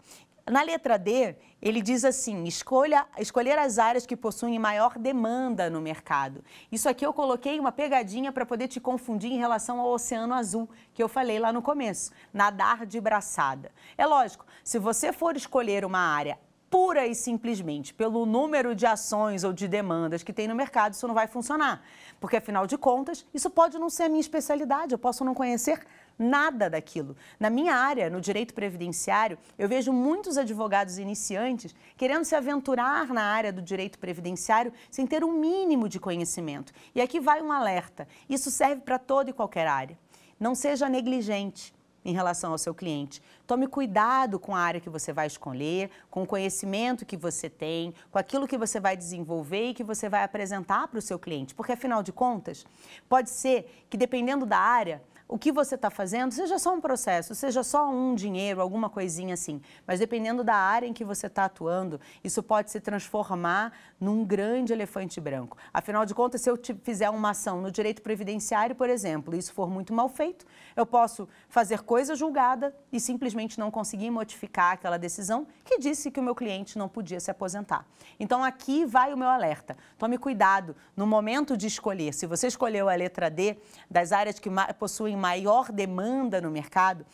Na letra D, ele diz assim: escolha, escolher as áreas que possuem maior demanda no mercado. Isso aqui eu coloquei uma pegadinha para poder te confundir em relação ao Oceano Azul, que eu falei lá no começo, nadar de braçada. É lógico, se você for escolher uma área pura e simplesmente pelo número de ações ou de demandas que tem no mercado, isso não vai funcionar. Porque, afinal de contas, isso pode não ser a minha especialidade, eu posso não conhecer nada daquilo. Na minha área, no direito previdenciário, eu vejo muitos advogados iniciantes querendo se aventurar na área do direito previdenciário sem ter um mínimo de conhecimento. E aqui vai um alerta: isso serve para toda e qualquer área. Não seja negligente em relação ao seu cliente. Tome cuidado com a área que você vai escolher, com o conhecimento que você tem, com aquilo que você vai desenvolver e que você vai apresentar para o seu cliente, porque afinal de contas, pode ser que dependendo da área, o que você está fazendo, seja só um processo, seja só um dinheiro, alguma coisinha assim, mas dependendo da área em que você está atuando, isso pode se transformar num grande elefante branco. Afinal de contas, se eu fizer uma ação no direito previdenciário, por exemplo, e isso for muito mal feito, eu posso fazer coisa julgada e simplesmente não conseguir modificar aquela decisão que disse que o meu cliente não podia se aposentar. Então aqui vai o meu alerta. Tome cuidado no momento de escolher. Se você escolheu a letra D das áreas que possuem maior demanda no mercado,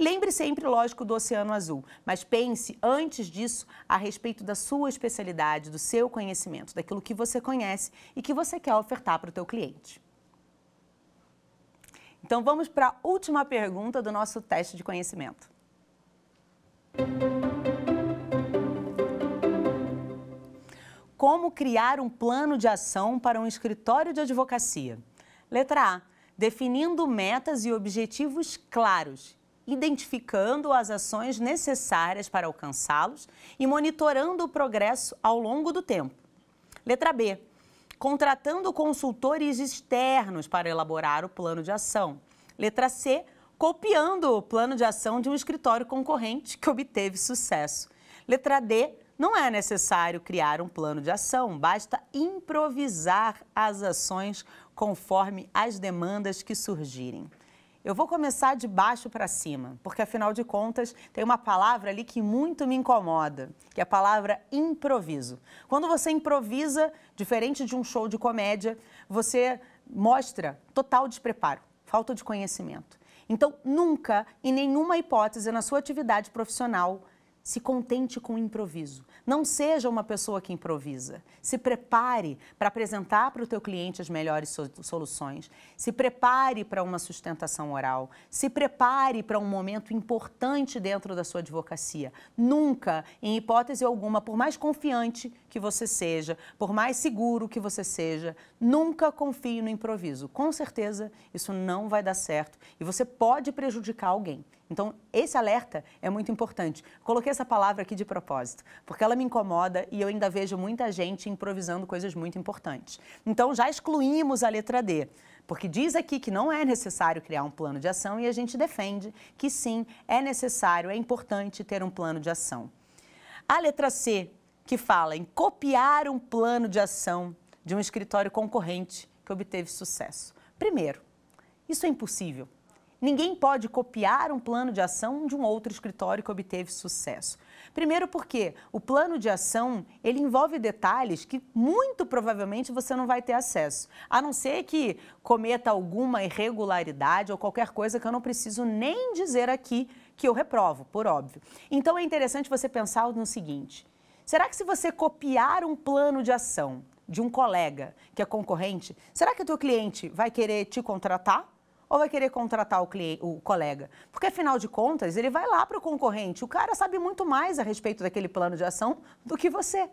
Lembre sempre, lógico, do Oceano Azul, mas pense antes disso a respeito da sua especialidade, do seu conhecimento, daquilo que você conhece e que você quer ofertar para o teu cliente. Então vamos para a última pergunta do nosso teste de conhecimento. Como criar um plano de ação para um escritório de advocacia? Letra A definindo metas e objetivos claros, identificando as ações necessárias para alcançá-los e monitorando o progresso ao longo do tempo. Letra B. Contratando consultores externos para elaborar o plano de ação. Letra C. Copiando o plano de ação de um escritório concorrente que obteve sucesso. Letra D, não é necessário criar um plano de ação, basta improvisar as ações conforme as demandas que surgirem. Eu vou começar de baixo para cima, porque afinal de contas tem uma palavra ali que muito me incomoda, que é a palavra improviso. Quando você improvisa, diferente de um show de comédia, você mostra total despreparo, falta de conhecimento. Então, nunca, em nenhuma hipótese, na sua atividade profissional, se contente com o improviso. Não seja uma pessoa que improvisa. Se prepare para apresentar para o teu cliente as melhores soluções. Se prepare para uma sustentação oral. Se prepare para um momento importante dentro da sua advocacia. Nunca, em hipótese alguma, por mais confiante que você seja, por mais seguro que você seja, nunca confie no improviso. Com certeza, isso não vai dar certo e você pode prejudicar alguém. Então, esse alerta é muito importante. Coloquei essa palavra aqui de propósito, porque ela me incomoda e eu ainda vejo muita gente improvisando coisas muito importantes. Então, já excluímos a letra D, porque diz aqui que não é necessário criar um plano de ação e a gente defende que sim, é necessário, é importante ter um plano de ação. A letra C, que fala em copiar um plano de ação de um escritório concorrente que obteve sucesso. Primeiro, isso é impossível. Ninguém pode copiar um plano de ação de um outro escritório que obteve sucesso. Primeiro porque o plano de ação, ele envolve detalhes que muito provavelmente você não vai ter acesso, a não ser que cometa alguma irregularidade ou qualquer coisa que eu não preciso nem dizer aqui que eu reprovo, por óbvio. Então é interessante você pensar no seguinte: será que se você copiar um plano de ação de um colega que é concorrente, será que o teu cliente vai querer te contratar? ou vai querer contratar o, cliente, o colega? Porque, afinal de contas, ele vai lá para o concorrente. O cara sabe muito mais a respeito daquele plano de ação do que você.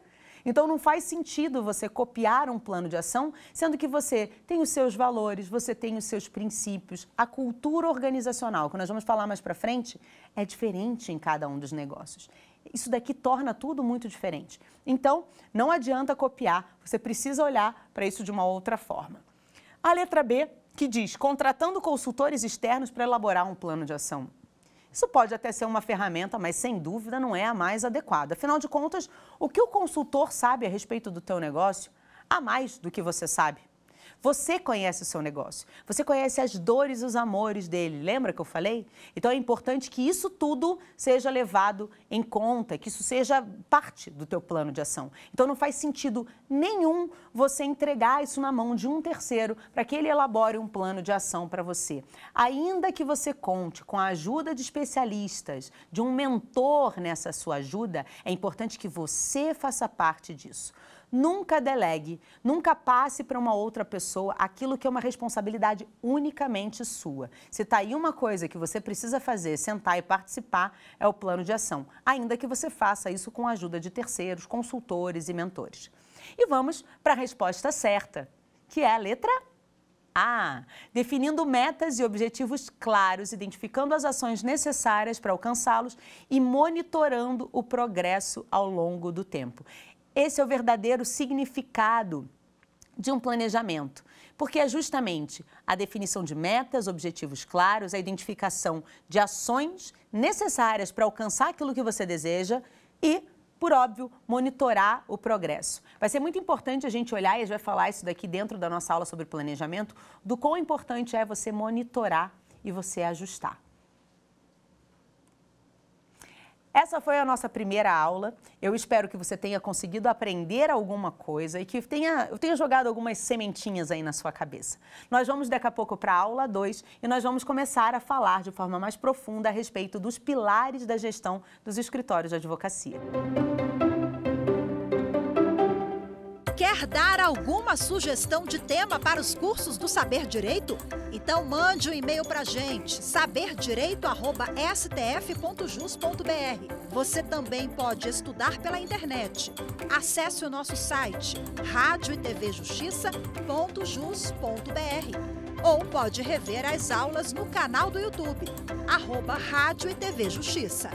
Então não faz sentido você copiar um plano de ação, sendo que você tem os seus valores, você tem os seus princípios, a cultura organizacional, que nós vamos falar mais para frente, é diferente em cada um dos negócios. Isso daqui torna tudo muito diferente. Então, não adianta copiar, você precisa olhar para isso de uma outra forma. A letra B que diz contratando consultores externos para elaborar um plano de ação. Isso pode até ser uma ferramenta, mas sem dúvida não é a mais adequada. Afinal de contas, o que o consultor sabe a respeito do teu negócio, há mais do que você sabe. Você conhece o seu negócio, você conhece as dores e os amores dele. Lembra que eu falei? Então é importante que isso tudo seja levado em conta, que isso seja parte do teu plano de ação. Então não faz sentido nenhum você entregar isso na mão de um terceiro para que ele elabore um plano de ação para você. Ainda que você conte com a ajuda de especialistas, de um mentor nessa sua ajuda, é importante que você faça parte disso. Nunca delegue, nunca passe para uma outra pessoa aquilo que é uma responsabilidade unicamente sua. Se está aí uma coisa que você precisa fazer, sentar e participar, é o plano de ação, ainda que você faça isso com a ajuda de terceiros, consultores e mentores. E vamos para a resposta certa, que é a letra a. definindo metas e objetivos claros, identificando as ações necessárias para alcançá-los e monitorando o progresso ao longo do tempo. Esse é o verdadeiro significado de um planejamento, porque é justamente a definição de metas, objetivos claros, a identificação de ações necessárias para alcançar aquilo que você deseja e por óbvio, monitorar o progresso. Vai ser muito importante a gente olhar, e a gente vai falar isso daqui dentro da nossa aula sobre planejamento, do quão importante é você monitorar e você ajustar. Essa foi a nossa primeira aula. Eu espero que você tenha conseguido aprender alguma coisa e que tenha, eu tenha jogado algumas sementinhas aí na sua cabeça. Nós vamos daqui a pouco para a aula 2 e nós vamos começar a falar de forma mais profunda a respeito dos pilares da gestão dos escritórios de advocacia. Música Quer dar alguma sugestão de tema para os cursos do Saber Direito? Então mande um e-mail para a gente, saberdireito@stf.jus.br. Você também pode estudar pela internet. Acesse o nosso site radioetvjustiça.jus.br ou pode rever as aulas no canal do YouTube, arroba Rádio e TV Justiça.